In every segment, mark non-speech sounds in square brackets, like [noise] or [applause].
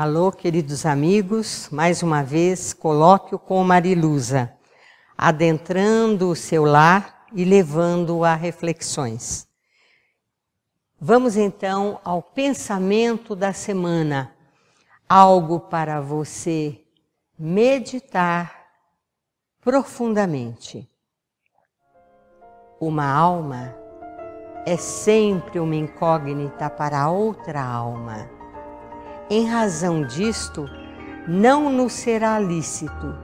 Alô, queridos amigos, mais uma vez, colóquio com Marilusa, adentrando o seu lar e levando-o a reflexões. Vamos então ao pensamento da semana, algo para você meditar profundamente. Uma alma é sempre uma incógnita para outra alma. Em razão disto, não nos será lícito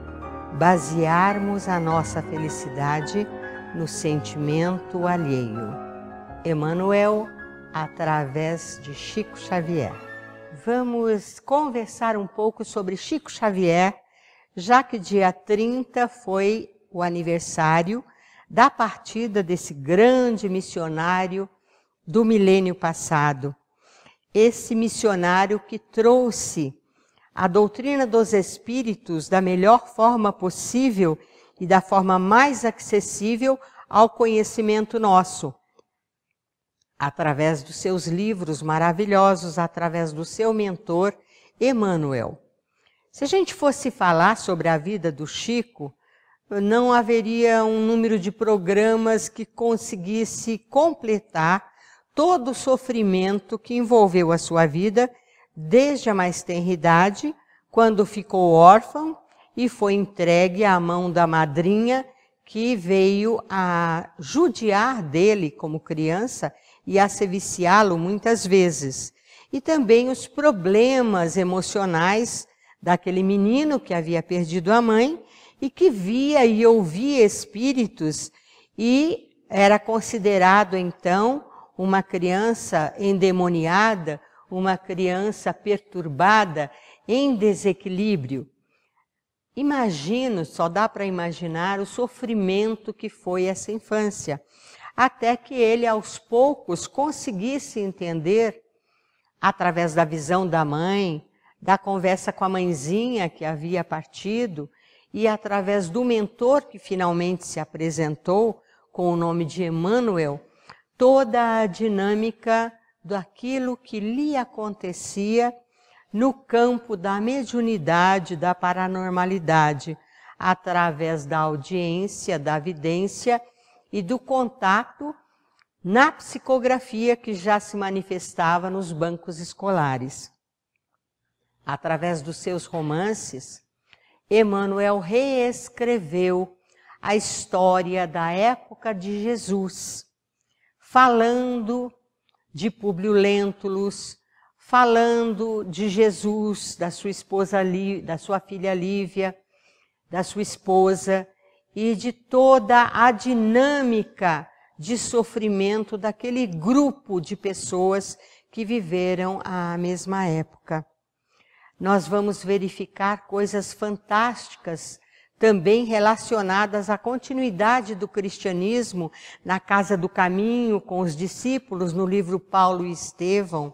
basearmos a nossa felicidade no sentimento alheio. Emmanuel, através de Chico Xavier. Vamos conversar um pouco sobre Chico Xavier, já que dia 30 foi o aniversário da partida desse grande missionário do milênio passado esse missionário que trouxe a doutrina dos espíritos da melhor forma possível e da forma mais acessível ao conhecimento nosso, através dos seus livros maravilhosos, através do seu mentor, Emmanuel. Se a gente fosse falar sobre a vida do Chico, não haveria um número de programas que conseguisse completar todo o sofrimento que envolveu a sua vida desde a mais tenra idade, quando ficou órfão e foi entregue à mão da madrinha que veio a judiar dele como criança e a se viciá-lo muitas vezes. E também os problemas emocionais daquele menino que havia perdido a mãe e que via e ouvia espíritos e era considerado então uma criança endemoniada, uma criança perturbada, em desequilíbrio. Imagino, só dá para imaginar o sofrimento que foi essa infância, até que ele aos poucos conseguisse entender, através da visão da mãe, da conversa com a mãezinha que havia partido e através do mentor que finalmente se apresentou com o nome de Emmanuel, toda a dinâmica daquilo que lhe acontecia no campo da mediunidade, da paranormalidade, através da audiência, da vidência e do contato na psicografia que já se manifestava nos bancos escolares. Através dos seus romances, Emmanuel reescreveu a história da época de Jesus falando de Públio Lentulus, falando de Jesus, da sua esposa, da sua filha Lívia, da sua esposa e de toda a dinâmica de sofrimento daquele grupo de pessoas que viveram a mesma época. Nós vamos verificar coisas fantásticas também relacionadas à continuidade do cristianismo na Casa do Caminho, com os discípulos, no livro Paulo e Estevão,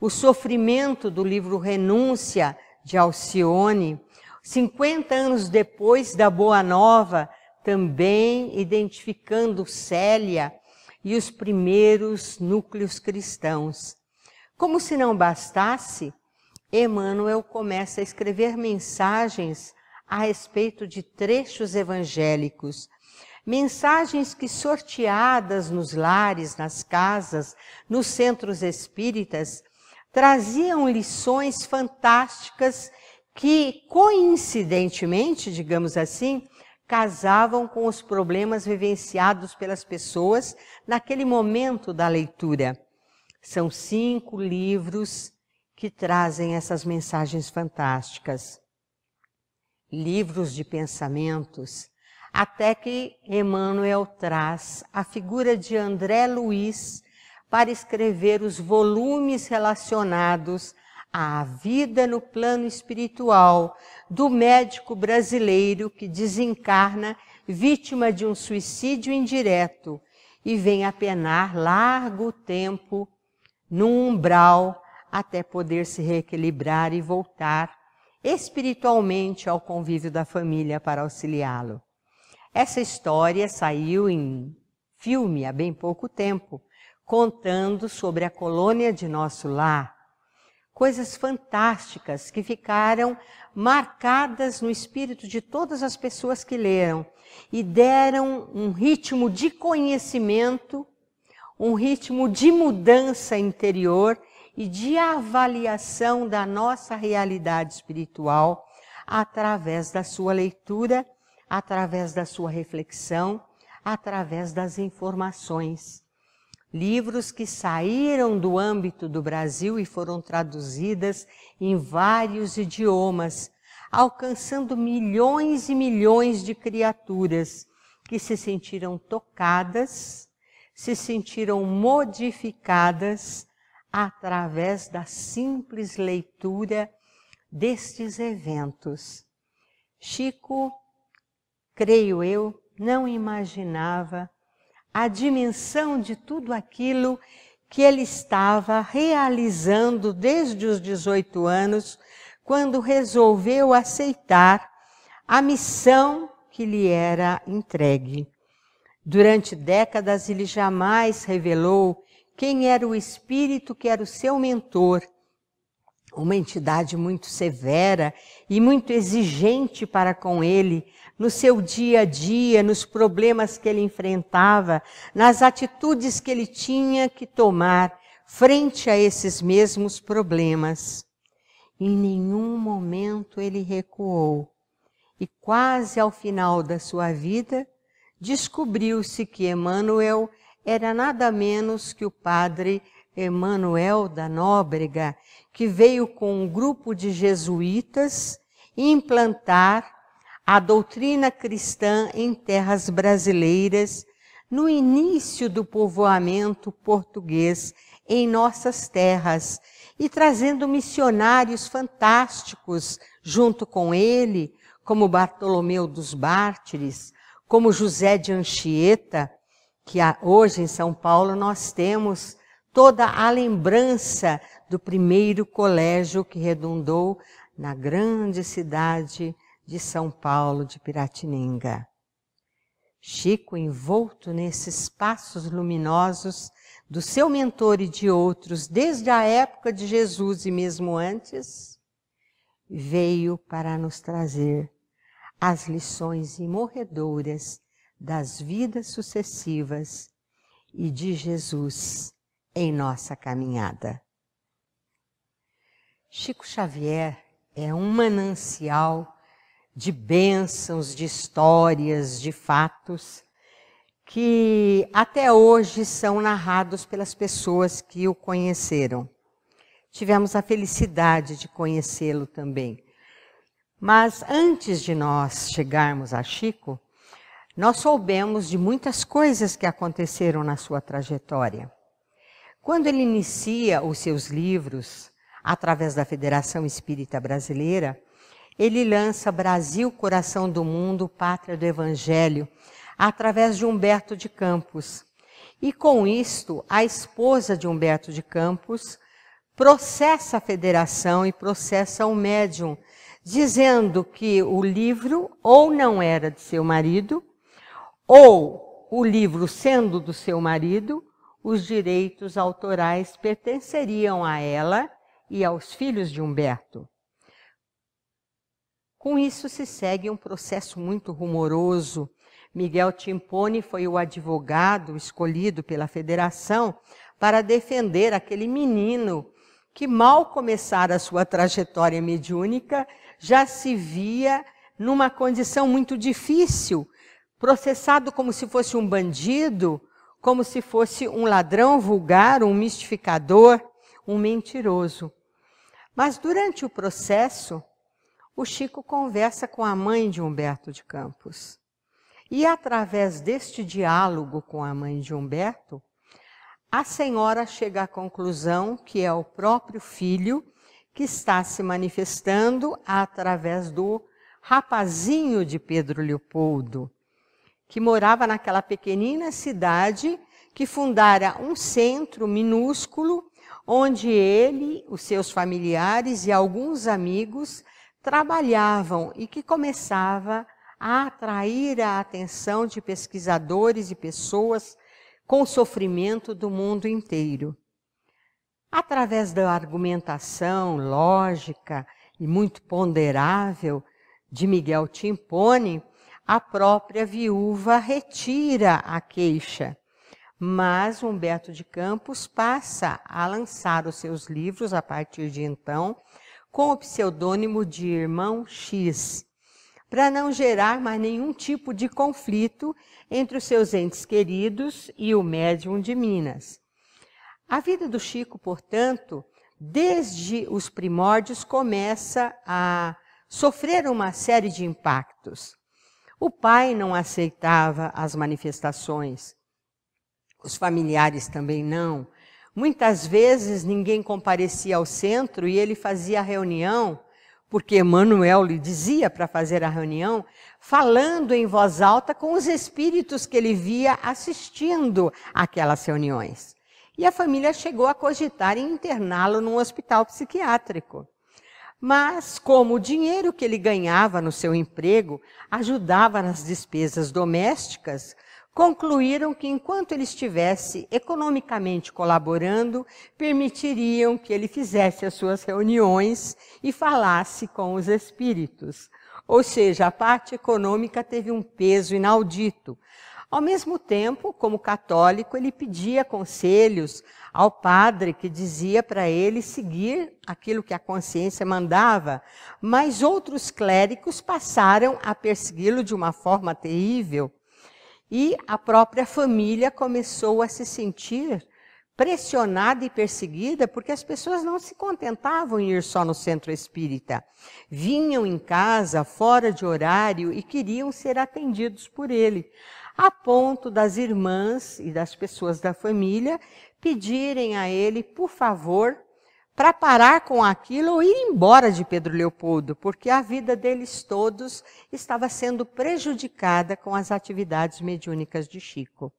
o sofrimento do livro Renúncia, de Alcione, 50 anos depois da Boa Nova, também identificando Célia e os primeiros núcleos cristãos. Como se não bastasse, Emmanuel começa a escrever mensagens a respeito de trechos evangélicos, mensagens que sorteadas nos lares, nas casas, nos centros espíritas, traziam lições fantásticas que, coincidentemente, digamos assim, casavam com os problemas vivenciados pelas pessoas naquele momento da leitura. São cinco livros que trazem essas mensagens fantásticas livros de pensamentos, até que Emmanuel traz a figura de André Luiz para escrever os volumes relacionados à vida no plano espiritual do médico brasileiro que desencarna vítima de um suicídio indireto e vem apenar largo tempo num umbral até poder se reequilibrar e voltar espiritualmente ao convívio da família para auxiliá-lo. Essa história saiu em filme há bem pouco tempo, contando sobre a colônia de nosso lar, coisas fantásticas que ficaram marcadas no espírito de todas as pessoas que leram e deram um ritmo de conhecimento, um ritmo de mudança interior e de avaliação da nossa realidade espiritual através da sua leitura, através da sua reflexão, através das informações. Livros que saíram do âmbito do Brasil e foram traduzidas em vários idiomas, alcançando milhões e milhões de criaturas que se sentiram tocadas, se sentiram modificadas através da simples leitura destes eventos. Chico, creio eu, não imaginava a dimensão de tudo aquilo que ele estava realizando desde os 18 anos, quando resolveu aceitar a missão que lhe era entregue. Durante décadas, ele jamais revelou quem era o espírito que era o seu mentor. Uma entidade muito severa e muito exigente para com ele, no seu dia a dia, nos problemas que ele enfrentava, nas atitudes que ele tinha que tomar frente a esses mesmos problemas. Em nenhum momento ele recuou e, quase ao final da sua vida, descobriu-se que Emmanuel era nada menos que o padre Emanuel da Nóbrega, que veio com um grupo de jesuítas implantar a doutrina cristã em terras brasileiras no início do povoamento português em nossas terras e trazendo missionários fantásticos junto com ele, como Bartolomeu dos Bártires, como José de Anchieta, que hoje em São Paulo nós temos toda a lembrança do primeiro colégio que redundou na grande cidade de São Paulo, de Piratininga. Chico, envolto nesses passos luminosos do seu mentor e de outros desde a época de Jesus e mesmo antes, veio para nos trazer as lições imorredoras das vidas sucessivas e de Jesus em nossa caminhada. Chico Xavier é um manancial de bênçãos, de histórias, de fatos que até hoje são narrados pelas pessoas que o conheceram. Tivemos a felicidade de conhecê-lo também. Mas antes de nós chegarmos a Chico, nós soubemos de muitas coisas que aconteceram na sua trajetória. Quando ele inicia os seus livros, através da Federação Espírita Brasileira, ele lança Brasil, Coração do Mundo, Pátria do Evangelho, através de Humberto de Campos. E com isto, a esposa de Humberto de Campos processa a federação e processa o médium, dizendo que o livro ou não era de seu marido ou o livro sendo do seu marido, os direitos autorais pertenceriam a ela e aos filhos de Humberto. Com isso se segue um processo muito rumoroso. Miguel Timpone foi o advogado escolhido pela federação para defender aquele menino que, mal começar a sua trajetória mediúnica, já se via numa condição muito difícil processado como se fosse um bandido, como se fosse um ladrão vulgar, um mistificador, um mentiroso. Mas durante o processo, o Chico conversa com a mãe de Humberto de Campos. E através deste diálogo com a mãe de Humberto, a senhora chega à conclusão que é o próprio filho que está se manifestando através do rapazinho de Pedro Leopoldo, que morava naquela pequenina cidade, que fundara um centro minúsculo onde ele, os seus familiares e alguns amigos trabalhavam e que começava a atrair a atenção de pesquisadores e pessoas com sofrimento do mundo inteiro. Através da argumentação lógica e muito ponderável de Miguel Timpone, a própria viúva retira a queixa. Mas Humberto de Campos passa a lançar os seus livros a partir de então com o pseudônimo de Irmão X, para não gerar mais nenhum tipo de conflito entre os seus entes queridos e o médium de Minas. A vida do Chico, portanto, desde os primórdios começa a sofrer uma série de impactos. O pai não aceitava as manifestações, os familiares também não. Muitas vezes ninguém comparecia ao centro e ele fazia a reunião, porque Emmanuel lhe dizia para fazer a reunião, falando em voz alta com os espíritos que ele via assistindo aquelas reuniões. E a família chegou a cogitar em interná-lo num hospital psiquiátrico. Mas, como o dinheiro que ele ganhava no seu emprego ajudava nas despesas domésticas, concluíram que enquanto ele estivesse economicamente colaborando, permitiriam que ele fizesse as suas reuniões e falasse com os espíritos. Ou seja, a parte econômica teve um peso inaudito, ao mesmo tempo, como católico, ele pedia conselhos ao padre que dizia para ele seguir aquilo que a consciência mandava, mas outros clérigos passaram a persegui-lo de uma forma terrível e a própria família começou a se sentir pressionada e perseguida porque as pessoas não se contentavam em ir só no centro espírita. Vinham em casa, fora de horário e queriam ser atendidos por ele a ponto das irmãs e das pessoas da família pedirem a ele, por favor, para parar com aquilo ou ir embora de Pedro Leopoldo, porque a vida deles todos estava sendo prejudicada com as atividades mediúnicas de Chico.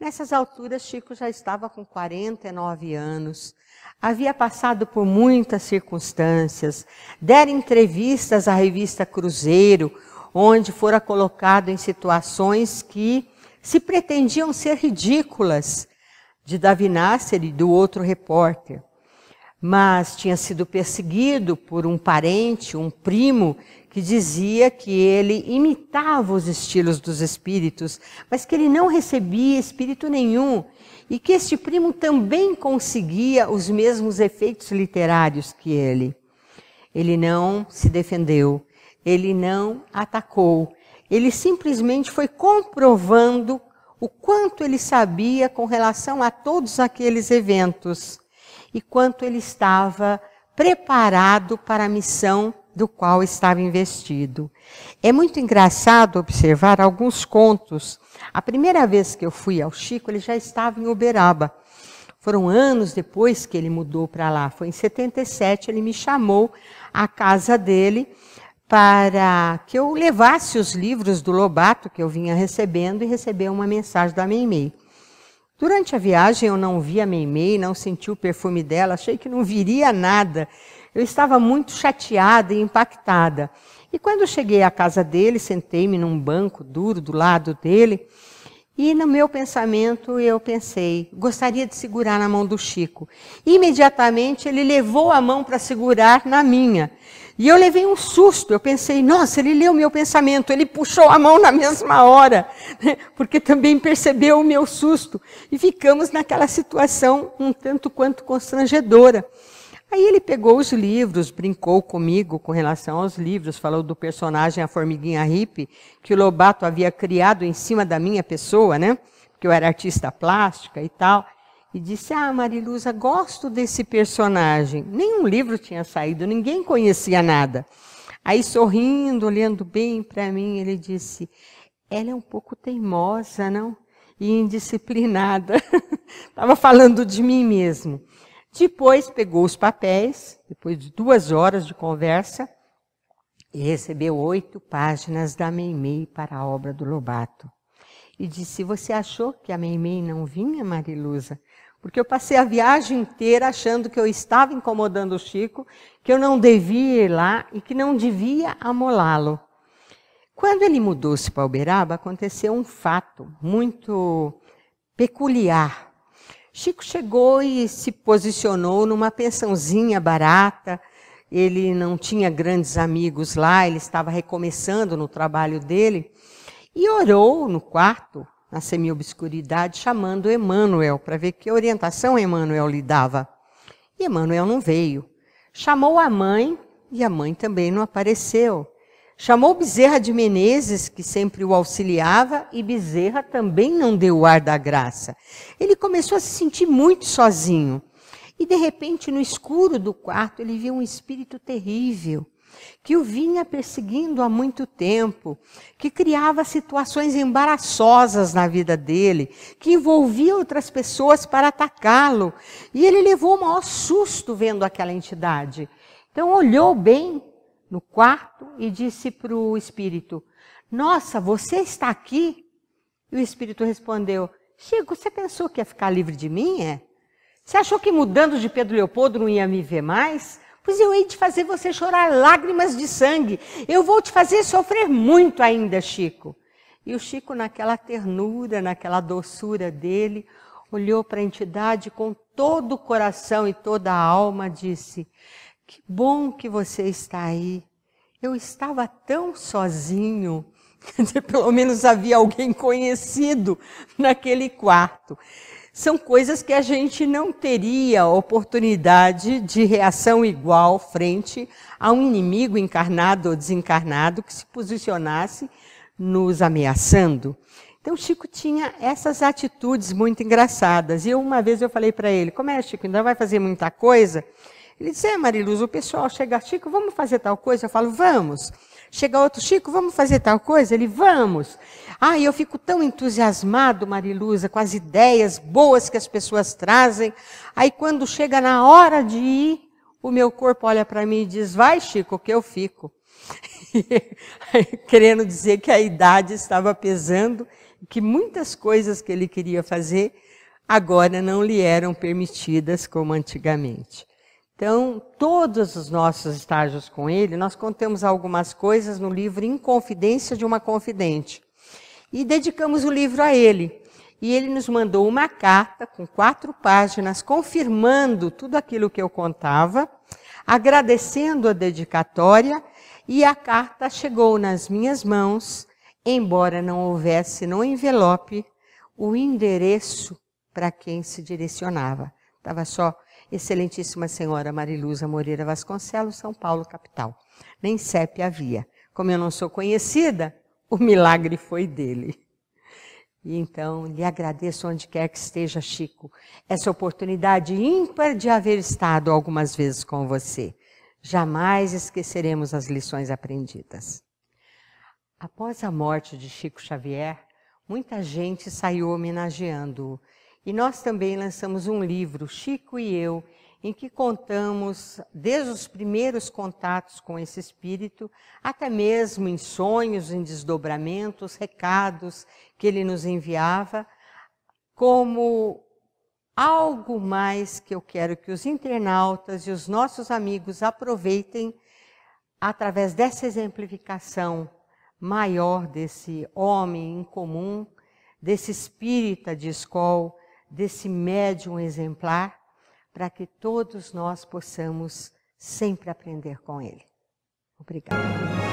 Nessas alturas, Chico já estava com 49 anos, havia passado por muitas circunstâncias, dera entrevistas à revista Cruzeiro, onde fora colocado em situações que se pretendiam ser ridículas, de Davi Nasser e do outro repórter. Mas tinha sido perseguido por um parente, um primo, que dizia que ele imitava os estilos dos espíritos, mas que ele não recebia espírito nenhum e que este primo também conseguia os mesmos efeitos literários que ele. Ele não se defendeu, ele não atacou. Ele simplesmente foi comprovando o quanto ele sabia com relação a todos aqueles eventos e quanto ele estava preparado para a missão do qual estava investido. É muito engraçado observar alguns contos. A primeira vez que eu fui ao Chico, ele já estava em Uberaba. Foram anos depois que ele mudou para lá. Foi em 77, ele me chamou à casa dele para que eu levasse os livros do Lobato que eu vinha recebendo e receber uma mensagem da Meimei. Durante a viagem eu não vi a Meimei, não senti o perfume dela, achei que não viria nada. Eu estava muito chateada e impactada. E quando cheguei à casa dele, sentei-me num banco duro do lado dele, e no meu pensamento eu pensei, gostaria de segurar na mão do Chico. Imediatamente ele levou a mão para segurar na minha. E eu levei um susto, eu pensei, nossa, ele leu meu pensamento, ele puxou a mão na mesma hora, né? [laughs] porque também percebeu o meu susto. E ficamos naquela situação um tanto quanto constrangedora. Aí ele pegou os livros, brincou comigo com relação aos livros, falou do personagem A Formiguinha Hippie, que o Lobato havia criado em cima da minha pessoa, né? Porque eu era artista plástica e tal e disse: Ah, Mariluza, gosto desse personagem. Nenhum livro tinha saído, ninguém conhecia nada. Aí, sorrindo, olhando bem para mim, ele disse: Ela é um pouco teimosa, não? E indisciplinada. Estava [laughs] falando de mim mesmo. Depois pegou os papéis, depois de duas horas de conversa, e recebeu oito páginas da Meimei para a obra do Lobato. E disse: Você achou que a Meimei não vinha, Mariluza? Porque eu passei a viagem inteira achando que eu estava incomodando o Chico, que eu não devia ir lá e que não devia amolá-lo. Quando ele mudou-se para Uberaba, aconteceu um fato muito peculiar. Chico chegou e se posicionou numa pensãozinha barata. Ele não tinha grandes amigos lá, ele estava recomeçando no trabalho dele. E orou no quarto na semiobscuridade, chamando Emmanuel para ver que orientação Emmanuel lhe dava. E Emmanuel não veio. Chamou a mãe e a mãe também não apareceu. Chamou Bezerra de Menezes, que sempre o auxiliava, e Bezerra também não deu o ar da graça. Ele começou a se sentir muito sozinho. E de repente, no escuro do quarto, ele viu um espírito terrível que o vinha perseguindo há muito tempo, que criava situações embaraçosas na vida dele, que envolvia outras pessoas para atacá-lo. E ele levou o maior susto vendo aquela entidade. Então olhou bem no quarto e disse para o espírito: Nossa, você está aqui? E o espírito respondeu: Chico, você pensou que ia ficar livre de mim? É? Você achou que mudando de Pedro Leopoldo não ia me ver mais? Pois eu hei de fazer você chorar lágrimas de sangue. Eu vou te fazer sofrer muito ainda, Chico. E o Chico, naquela ternura, naquela doçura dele, olhou para a entidade com todo o coração e toda a alma, disse: Que bom que você está aí. Eu estava tão sozinho. [laughs] Quer dizer, pelo menos havia alguém conhecido naquele quarto são coisas que a gente não teria oportunidade de reação igual frente a um inimigo encarnado ou desencarnado que se posicionasse nos ameaçando. Então, Chico tinha essas atitudes muito engraçadas. E uma vez eu falei para ele: Como é, Chico? Ainda vai fazer muita coisa? Ele disse: É, Mariluz, o pessoal chega, Chico, vamos fazer tal coisa? Eu falo: Vamos. Chega outro, Chico, vamos fazer tal coisa? Ele: Vamos. Ah, eu fico tão entusiasmado, Mariluza, com as ideias boas que as pessoas trazem. Aí quando chega na hora de ir, o meu corpo olha para mim e diz: Vai, Chico, que eu fico. [laughs] Querendo dizer que a idade estava pesando, que muitas coisas que ele queria fazer agora não lhe eram permitidas como antigamente. Então, todos os nossos estágios com ele, nós contamos algumas coisas no livro Inconfidência de uma Confidente, e dedicamos o livro a ele. E ele nos mandou uma carta com quatro páginas confirmando tudo aquilo que eu contava, agradecendo a dedicatória, e a carta chegou nas minhas mãos, embora não houvesse no envelope o endereço para quem se direcionava. Estava só Excelentíssima Senhora Mariluza Moreira Vasconcelos, São Paulo, capital. Nem CEP havia. Como eu não sou conhecida, o milagre foi dele. E então, lhe agradeço onde quer que esteja, Chico, essa oportunidade ímpar de haver estado algumas vezes com você. Jamais esqueceremos as lições aprendidas. Após a morte de Chico Xavier, muita gente saiu homenageando-o. E nós também lançamos um livro, Chico e Eu, em que contamos desde os primeiros contatos com esse espírito, até mesmo em sonhos, em desdobramentos, recados que ele nos enviava, como algo mais que eu quero que os internautas e os nossos amigos aproveitem através dessa exemplificação maior desse homem em comum, desse espírita de escola, desse médium exemplar para que todos nós possamos sempre aprender com ele. Obrigada.